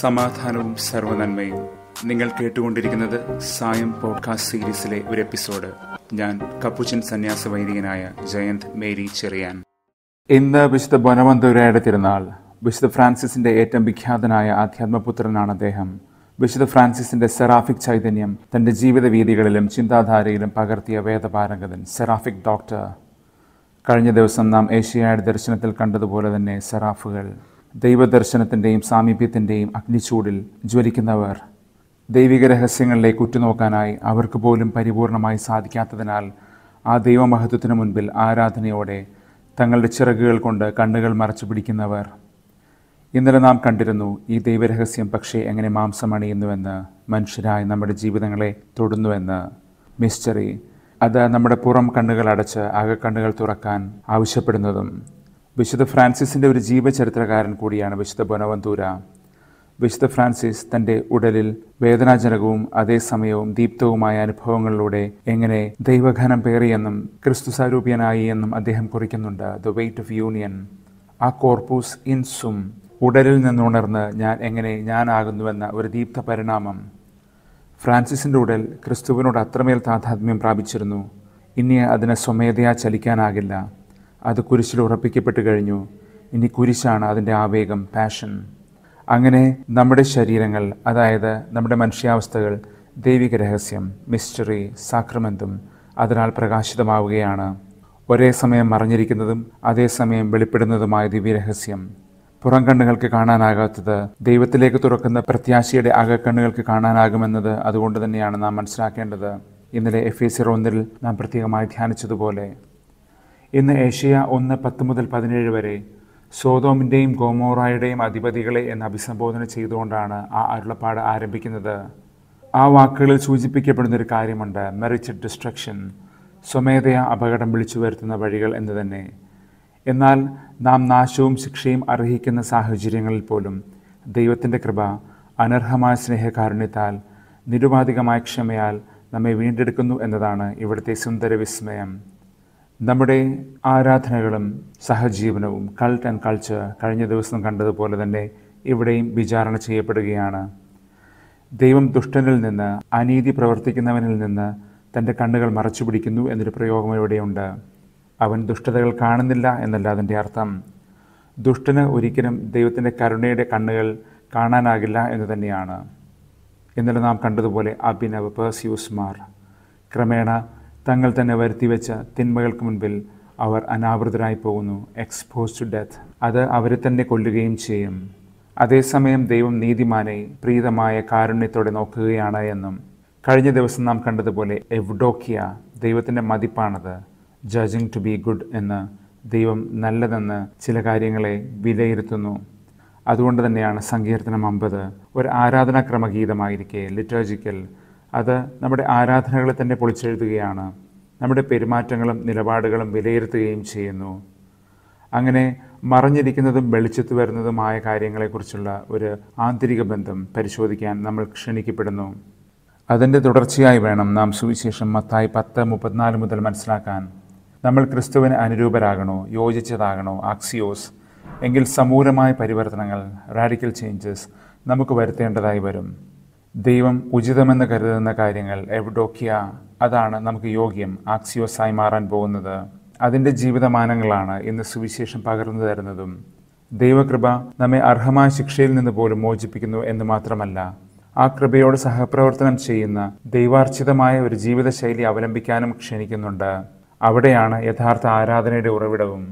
സമാധാനവും സർവനന്മയും നിങ്ങൾ കേട്ടുകൊണ്ടിരിക്കുന്നത് സായം പോഡ്കാസ്റ്റ് സീരീസിലെ ഒരു എപ്പിസോഡ് ഞാൻ കപ്പുച്ചൻ സന്യാസ വൈദികനായ ജയന്ത് മേരി ചെറിയാൻ ഇന്ന് വിശുദ്ധ ബൊനവന്തൂരയുടെ തിരുനാൾ വിശുദ്ധ ഫ്രാൻസിസിന്റെ ഏറ്റവും വിഖ്യാതനായ ആധ്യാത്മപുത്രനാണ് അദ്ദേഹം വിശുദ്ധ ഫ്രാൻസിസിന്റെ സെറാഫിക് ചൈതന്യം തന്റെ ജീവിത വീതികളിലും ചിന്താധാരയിലും പകർത്തിയ വേദപാരംഗതൻ സെറാഫിക് ഡോക്ടർ കഴിഞ്ഞ ദിവസം നാം ഏഷ്യയുടെ ദർശനത്തിൽ കണ്ടതുപോലെ തന്നെ സെറാഫുകൾ ദൈവദർശനത്തിൻ്റെയും സാമീപ്യത്തിൻ്റെയും അഗ്നിച്ചൂടിൽ ജ്വലിക്കുന്നവർ ദൈവിക രഹസ്യങ്ങളിലേക്ക് ഉറ്റുനോക്കാനായി അവർക്ക് പോലും പരിപൂർണമായി സാധിക്കാത്തതിനാൽ ആ ദൈവമഹത്വത്തിന് മുൻപിൽ ആരാധനയോടെ തങ്ങളുടെ ചിറകുകൾ കൊണ്ട് കണ്ണുകൾ മറച്ചു പിടിക്കുന്നവർ ഇന്നലെ നാം കണ്ടിരുന്നു ഈ ദൈവരഹസ്യം പക്ഷേ എങ്ങനെ അണിയുന്നുവെന്ന് മനുഷ്യരായി നമ്മുടെ ജീവിതങ്ങളെ തൊടുന്നുവെന്ന് മിസ്റ്ററി അത് നമ്മുടെ പുറം കണ്ണുകൾ അടച്ച് അകക്കണ്ണുകൾ തുറക്കാൻ ആവശ്യപ്പെടുന്നതും വിശുദ്ധ ഫ്രാൻസിസിൻ്റെ ഒരു ജീവചരിത്രകാരൻ കൂടിയാണ് വിശുദ്ധ ബൊനവന്തൂര വിശുദ്ധ ഫ്രാൻസിസ് തൻ്റെ ഉടലിൽ വേദനാജനകവും അതേസമയവും ദീപ്തവുമായ അനുഭവങ്ങളിലൂടെ എങ്ങനെ ദൈവഘനം പേറിയെന്നും ക്രിസ്തുസാരൂപ്യനായി എന്നും അദ്ദേഹം കുറിക്കുന്നുണ്ട് ദ വെയ്റ്റ് ഓഫ് യൂണിയൻ ആ കോർപ്പൂസ് ഇൻസും ഉടലിൽ നിന്നുണർന്ന് ഞാൻ എങ്ങനെ ഞാനാകുന്നുവെന്ന ഒരു ദീപ്ത പരിണാമം ഫ്രാൻസിസിൻ്റെ ഉടൽ ക്രിസ്തുവിനോട് അത്രമേൽ താതാത്മ്യം പ്രാപിച്ചിരുന്നു ഇനി അതിനെ സ്വമേധയാ ചലിക്കാനാകില്ല അത് കുരിശിൽ ഉറപ്പിക്കപ്പെട്ട് കഴിഞ്ഞു ഇനി കുരിശാണ് അതിൻ്റെ ആവേഗം പാഷൻ അങ്ങനെ നമ്മുടെ ശരീരങ്ങൾ അതായത് നമ്മുടെ മനുഷ്യാവസ്ഥകൾ ദൈവിക രഹസ്യം മിസ്റ്ററി സാക്രമെന്തും അതിനാൽ പ്രകാശിതമാവുകയാണ് ഒരേ സമയം മറിഞ്ഞിരിക്കുന്നതും അതേസമയം വെളിപ്പെടുന്നതുമായ ദിവ്യരഹസ്യം പുറം കണ്ണുകൾക്ക് കാണാനാകാത്തത് ദൈവത്തിലേക്ക് തുറക്കുന്ന പ്രത്യാശയുടെ അകക്കണ്ണുകൾക്ക് കാണാനാകുമെന്നത് അതുകൊണ്ട് തന്നെയാണ് നാം മനസ്സിലാക്കേണ്ടത് ഇന്നലെ എഫ് എ സി റോന്നിൽ നാം പ്രത്യേകമായി ധ്യാനിച്ചതുപോലെ ഇന്ന് ഏഷ്യ ഒന്ന് പത്ത് മുതൽ പതിനേഴ് വരെ സോതോമിൻ്റെയും ഗോമോറായുടെയും അധിപതികളെ എന്ന് അഭിസംബോധന ചെയ്തുകൊണ്ടാണ് ആ അരുളപ്പാട് ആരംഭിക്കുന്നത് ആ വാക്കുകളിൽ സൂചിപ്പിക്കപ്പെടുന്നൊരു കാര്യമുണ്ട് മെറിച്ചഡ് ഡിസ്ട്രക്ഷൻ സ്വമേധയാ അപകടം വിളിച്ചു വരുത്തുന്ന വഴികൾ എന്ന് തന്നെ എന്നാൽ നാം നാശവും ശിക്ഷയും അർഹിക്കുന്ന സാഹചര്യങ്ങളിൽ പോലും ദൈവത്തിൻ്റെ കൃപ അനർഹമായ സ്നേഹകാരുണ്യത്താൽ നിരുപാധികമായ ക്ഷമയാൽ നമ്മെ വീണ്ടെടുക്കുന്നു എന്നതാണ് ഇവിടുത്തെ സുന്ദര വിസ്മയം നമ്മുടെ ആരാധനകളും സഹജീവനവും കൾട്ട് ആൻഡ് കൾച്ചർ കഴിഞ്ഞ ദിവസം കണ്ടതുപോലെ തന്നെ ഇവിടെയും വിചാരണ ചെയ്യപ്പെടുകയാണ് ദൈവം ദുഷ്ടനിൽ നിന്ന് അനീതി പ്രവർത്തിക്കുന്നവനിൽ നിന്ന് തൻ്റെ കണ്ണുകൾ മറച്ചു പിടിക്കുന്നു എന്നൊരു പ്രയോഗം ഇവിടെയുണ്ട് അവൻ ദുഷ്ടതകൾ കാണുന്നില്ല എന്നല്ല അതിൻ്റെ അർത്ഥം ദുഷ്ടന് ഒരിക്കലും ദൈവത്തിൻ്റെ കരുണയുടെ കണ്ണുകൾ കാണാനാകില്ല എന്ന് തന്നെയാണ് ഇന്നലെ നാം കണ്ടതുപോലെ അഭിനവ് പേഴ്സ്യൂസ്മാർ ക്രമേണ തങ്ങൾ തന്നെ വെച്ച തിന്മകൾക്ക് മുൻപിൽ അവർ അനാവൃതരായി പോകുന്നു എക്സ്പോസ് ടു ഡെത്ത് അത് അവരെ തന്നെ കൊല്ലുകയും ചെയ്യും അതേസമയം ദൈവം നീതിമാനെ പ്രീതമായ കാരുണ്യത്തോടെ നോക്കുകയാണ് എന്നും കഴിഞ്ഞ ദിവസം നാം കണ്ടതുപോലെ എവ്ഡോക്കിയ ദൈവത്തിൻ്റെ മതിപ്പാണത് ജഡ്ജിങ് ടു ബി ഗുഡ് എന്ന് ദൈവം നല്ലതെന്ന് ചില കാര്യങ്ങളെ വിലയിരുത്തുന്നു അതുകൊണ്ട് തന്നെയാണ് സങ്കീർത്തനം അമ്പത് ഒരു ആരാധനാക്രമഗീതമായിരിക്കെ ഗീതമായിരിക്കെ അത് നമ്മുടെ ആരാധനകളെ തന്നെ പൊളിച്ചെഴുതുകയാണ് നമ്മുടെ പെരുമാറ്റങ്ങളും നിലപാടുകളും വിലയിരുത്തുകയും ചെയ്യുന്നു അങ്ങനെ മറഞ്ഞിരിക്കുന്നതും വെളിച്ചത്ത് വരുന്നതുമായ കാര്യങ്ങളെക്കുറിച്ചുള്ള ഒരു ആന്തരിക ബന്ധം പരിശോധിക്കാൻ നമ്മൾ ക്ഷണിക്കപ്പെടുന്നു അതിൻ്റെ തുടർച്ചയായി വേണം നാം സുവിശേഷം മത്തായി പത്ത് മുപ്പത്തിനാല് മുതൽ മനസ്സിലാക്കാൻ നമ്മൾ ക്രിസ്തുവിന് അനുരൂപരാകണോ യോജിച്ചതാകണോ ആക്സിയോസ് എങ്കിൽ സമൂലമായ പരിവർത്തനങ്ങൾ റാഡിക്കൽ ചേഞ്ചസ് നമുക്ക് വരുത്തേണ്ടതായി വരും ദൈവം ഉചിതമെന്ന് കരുതുന്ന കാര്യങ്ങൾ എവിഡോക്കിയ അതാണ് നമുക്ക് യോഗ്യം ആക്സിയോസായി മാറാൻ പോകുന്നത് അതിൻ്റെ ജീവിതമാനങ്ങളാണ് ഇന്ന് സുവിശേഷം പകർന്നു തരുന്നതും ദൈവകൃപ നമ്മെ അർഹമായ ശിക്ഷയിൽ നിന്ന് പോലും മോചിപ്പിക്കുന്നു എന്ന് മാത്രമല്ല ആ കൃപയോട് സഹപ്രവർത്തനം ചെയ്യുന്ന ദൈവാർച്ചിതമായ ഒരു ജീവിതശൈലി അവലംബിക്കാനും ക്ഷണിക്കുന്നുണ്ട് അവിടെയാണ് യഥാർത്ഥ ആരാധനയുടെ ഉറവിടവും